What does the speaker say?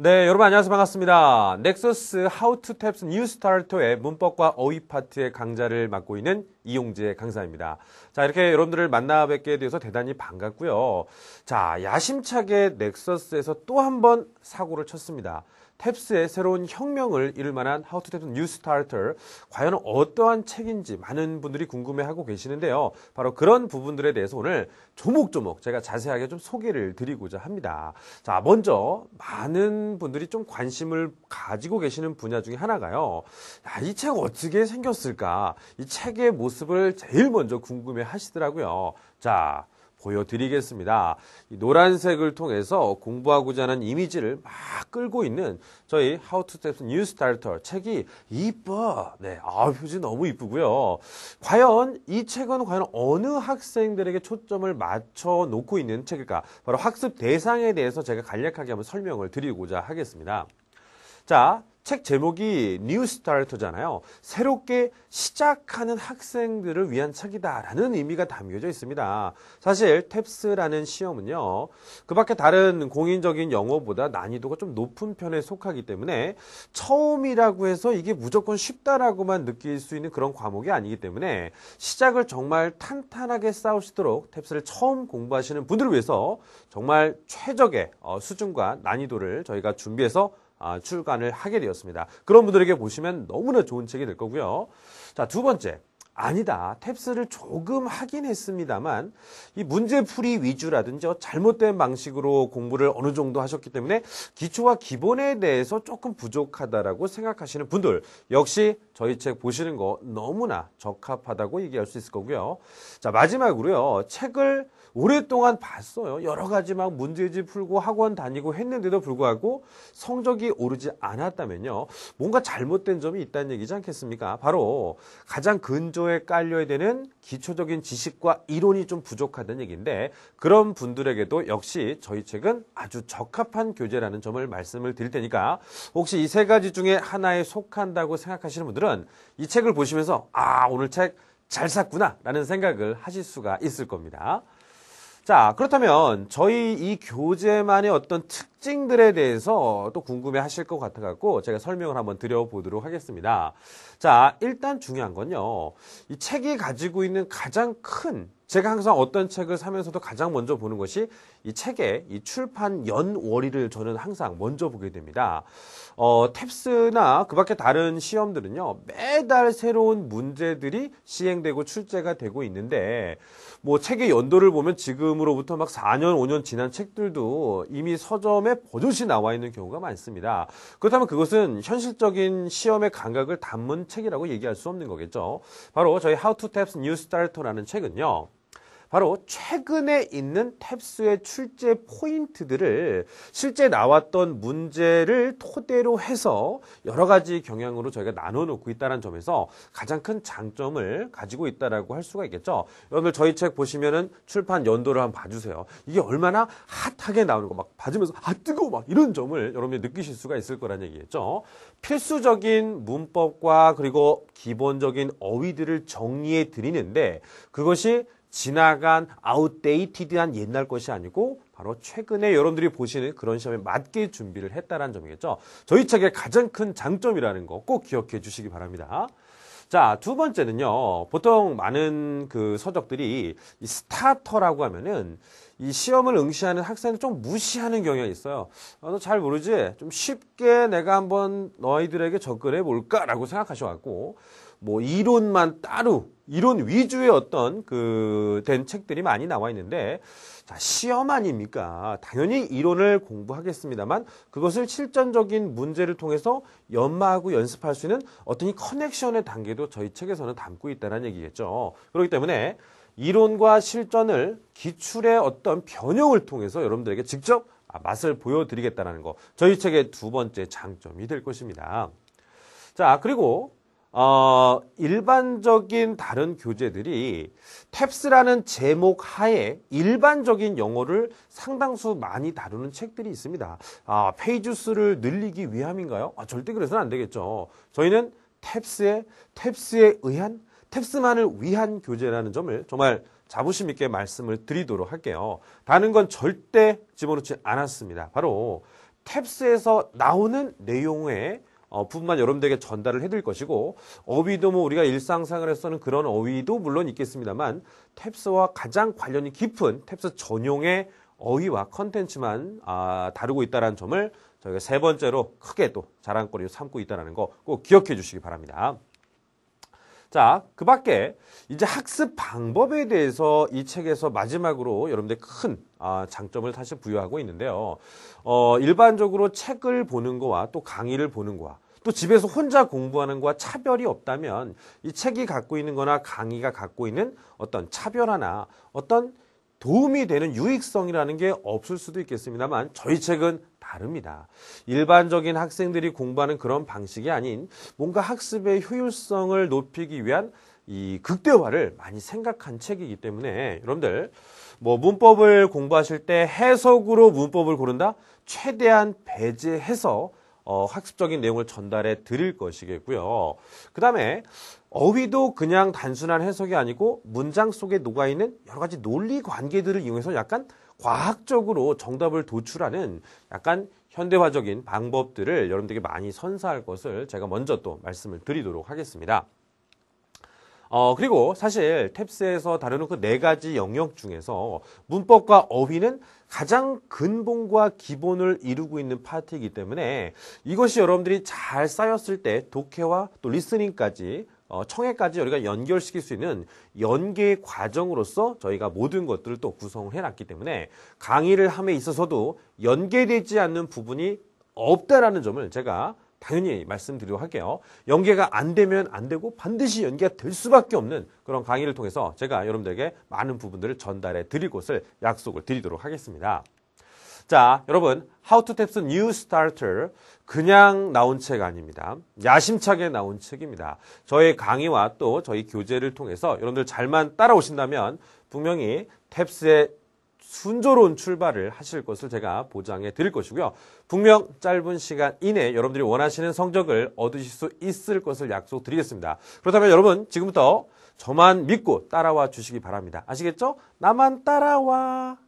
네, 여러분 안녕하세요. 반갑습니다. 넥서스 하우 w 탭스 뉴스타 s n e 의 문법과 어휘 파트의 강좌를 맡고 있는 이용재 강사입니다. 자, 이렇게 여러분들을 만나 뵙게 돼서 대단히 반갑고요. 자, 야심차게 넥서스에서 또 한 번 사고를 쳤습니다. 탭스의 새로운 혁명을 이룰 만한 How to Tabs New Starter 과연 어떠한 책인지 많은 분들이 궁금해하고 계시는데요. 바로 그런 부분들에 대해서 오늘 조목조목 제가 자세하게 좀 소개를 드리고자 합니다. 자, 먼저 많은 분들이 좀 관심을 가지고 계시는 분야 중에 하나가요. 이 책 어떻게 생겼을까? 이 책의 모습을 제일 먼저 궁금해 하시더라고요. 자, 보여드리겠습니다. 노란색을 통해서 공부하고자 하는 이미지를 막 끌고 있는 저희 How to Steps New Starter 책이 이뻐. 네, 아 표지 너무 이쁘고요. 과연 이 책은 과연 어느 학생들에게 초점을 맞춰 놓고 있는 책일까? 바로 학습 대상에 대해서 제가 간략하게 한번 설명을 드리고자 하겠습니다. 자, 책 제목이 뉴 스타터잖아요. 새롭게 시작하는 학생들을 위한 책이다라는 의미가 담겨져 있습니다. 사실 탭스라는 시험은요. 그 밖에 다른 공인적인 영어보다 난이도가 좀 높은 편에 속하기 때문에 처음이라고 해서 이게 무조건 쉽다라고만 느낄 수 있는 그런 과목이 아니기 때문에 시작을 정말 탄탄하게 쌓으시도록 탭스를 처음 공부하시는 분들을 위해서 정말 최적의 어, 수준과 난이도를 저희가 준비해서 아, 출간을 하게 되었습니다. 그런 분들에게 보시면 너무나 좋은 책이 될 거고요. 자, 두 번째. 아니다. 탭스를 조금 하긴 했습니다만 이 문제풀이 위주라든지 뭐 잘못된 방식으로 공부를 어느 정도 하셨기 때문에 기초와 기본에 대해서 조금 부족하다라고 생각하시는 분들 역시 저희 책 보시는 거 너무나 적합하다고 얘기할 수 있을 거고요. 자 마지막으로요. 책을 오랫동안 봤어요. 여러 가지 막 문제집 풀고 학원 다니고 했는데도 불구하고 성적이 오르지 않았다면요. 뭔가 잘못된 점이 있다는 얘기지 않겠습니까? 바로 가장 근조에 깔려야 되는 기초적인 지식과 이론이 좀 부족하다는 얘기인데 그런 분들에게도 역시 저희 책은 아주 적합한 교재라는 점을 말씀을 드릴 테니까 혹시 이 세 가지 중에 하나에 속한다고 생각하시는 분들은 이 책을 보시면서 아, 오늘 책 잘 샀구나 라는 생각을 하실 수가 있을 겁니다. 자, 그렇다면 저희 이 교재만의 어떤 특징들에 대해서 또 궁금해 하실 것 같아갖고 제가 설명을 한번 드려보도록 하겠습니다. 자, 일단 중요한 건요. 이 책이 가지고 있는 가장 큰 제가 항상 어떤 책을 사면서도 가장 먼저 보는 것이 이 책의 이 출판 연월일을 저는 항상 먼저 보게 됩니다. 어, 탭스나 그 밖에 다른 시험들은요, 매달 새로운 문제들이 시행되고 출제가 되고 있는데, 뭐 책의 연도를 보면 지금으로부터 막 4년, 5년 지난 책들도 이미 서점에 버젓이 나와 있는 경우가 많습니다. 그렇다면 그것은 현실적인 시험의 감각을 담은 책이라고 얘기할 수 없는 거겠죠. 바로 저희 How to Tabs New Starter라는 책은요, 바로 최근에 있는 탭스의 출제 포인트들을 실제 나왔던 문제를 토대로 해서 여러 가지 경향으로 저희가 나눠 놓고 있다는 점에서 가장 큰 장점을 가지고 있다라고 할 수가 있겠죠. 여러분들 저희 책 보시면은 출판 연도를 한번 봐주세요. 이게 얼마나 핫하게 나오는 거 막 봐주면서 아 뜨거워 막 이런 점을 여러분이 느끼실 수가 있을 거란 얘기겠죠. 필수적인 문법과 그리고 기본적인 어휘들을 정리해 드리는데 그것이 지나간 아웃데이티드한 옛날 것이 아니고 바로 최근에 여러분들이 보시는 그런 시험에 맞게 준비를 했다는 점이겠죠. 저희 책의 가장 큰 장점이라는 거 꼭 기억해 주시기 바랍니다. 자, 두 번째는요. 보통 많은 그 서적들이 이 스타터라고 하면은 이 시험을 응시하는 학생을 좀 무시하는 경향이 있어요. 아, 어, 너잘 모르지? 좀 쉽게 내가 한번 너희들에게 접근해 볼까라고 생각하셔갖고 뭐 이론만 따로 이론 위주의 어떤 그 된 책들이 많이 나와 있는데 자, 시험 아닙니까? 당연히 이론을 공부하겠습니다만 그것을 실전적인 문제를 통해서 연마하고 연습할 수 있는 어떤 이 커넥션의 단계도 저희 책에서는 담고 있다는 얘기겠죠. 그렇기 때문에 이론과 실전을 기출의 어떤 변형을 통해서 여러분들에게 직접 아, 맛을 보여드리겠다는 거 저희 책의 두 번째 장점이 될 것입니다. 자 그리고 어, 일반적인 다른 교재들이 탭스라는 제목 하에 일반적인 영어를 상당수 많이 다루는 책들이 있습니다. 아, 페이지 수를 늘리기 위함인가요? 아, 절대 그래서는 안 되겠죠. 저희는 탭스에, 탭스에 의한, 탭스만을 위한 교재라는 점을 정말 자부심 있게 말씀을 드리도록 할게요. 다른 건 절대 집어넣지 않았습니다. 바로 탭스에서 나오는 내용의 어, 부분만 여러분들에게 전달을 해드릴 것이고 어휘도 뭐 우리가 일상생활에서 는 그런 어휘도 물론 있겠습니다만 탭스와 가장 관련이 깊은 탭스 전용의 어휘와 컨텐츠만 아, 다루고 있다는 점을 저희가 세 번째로 크게 또 자랑거리로 삼고 있다는 거 꼭 기억해 주시기 바랍니다. 자, 그 밖에 이제 학습 방법에 대해서 이 책에서 마지막으로 여러분들 큰 아, 장점을 다시 부여하고 있는데요. 어, 일반적으로 책을 보는 거와 또 강의를 보는 거와 또 집에서 혼자 공부하는 거와 차별이 없다면 이 책이 갖고 있는 거나 강의가 갖고 있는 어떤 차별 화나 어떤 도움이 되는 유익성이라는 게 없을 수도 있겠습니다만 저희 책은 다릅니다. 일반적인 학생들이 공부하는 그런 방식이 아닌 뭔가 학습의 효율성을 높이기 위한 이 극대화를 많이 생각한 책이기 때문에 여러분들 뭐 문법을 공부하실 때 해석으로 문법을 고른다 최대한 배제해서 어, 학습적인 내용을 전달해 드릴 것이겠고요. 그 다음에 어휘도 그냥 단순한 해석이 아니고 문장 속에 녹아있는 여러 가지 논리 관계들을 이용해서 약간 과학적으로 정답을 도출하는 약간 현대화적인 방법들을 여러분들에게 많이 선사할 것을 제가 먼저 또 말씀을 드리도록 하겠습니다. 어, 그리고 사실 탭스에서 다루는 그 네 가지 영역 중에서 문법과 어휘는 가장 근본과 기본을 이루고 있는 파트이기 때문에 이것이 여러분들이 잘 쌓였을 때 독해와 또 리스닝까지 어, 청해까지 우리가 연결시킬 수 있는 연계 과정으로서 저희가 모든 것들을 또 구성을 해놨기 때문에 강의를 함에 있어서도 연계되지 않는 부분이 없다라는 점을 제가 당연히 말씀드리도록 할게요. 연계가 안 되면 안 되고 반드시 연계가 될 수밖에 없는 그런 강의를 통해서 제가 여러분들에게 많은 부분들을 전달해 드릴 것을 약속을 드리도록 하겠습니다. 자, 여러분, How to Taps은 New Starter 그냥 나온 책 아닙니다. 야심차게 나온 책입니다. 저의 강의와 또 저희 교재를 통해서 여러분들 잘만 따라오신다면 분명히 탭스의 순조로운 출발을 하실 것을 제가 보장해 드릴 것이고요. 분명 짧은 시간 이내 여러분들이 원하시는 성적을 얻으실 수 있을 것을 약속드리겠습니다. 그렇다면 여러분 지금부터 저만 믿고 따라와 주시기 바랍니다. 아시겠죠? 나만 따라와.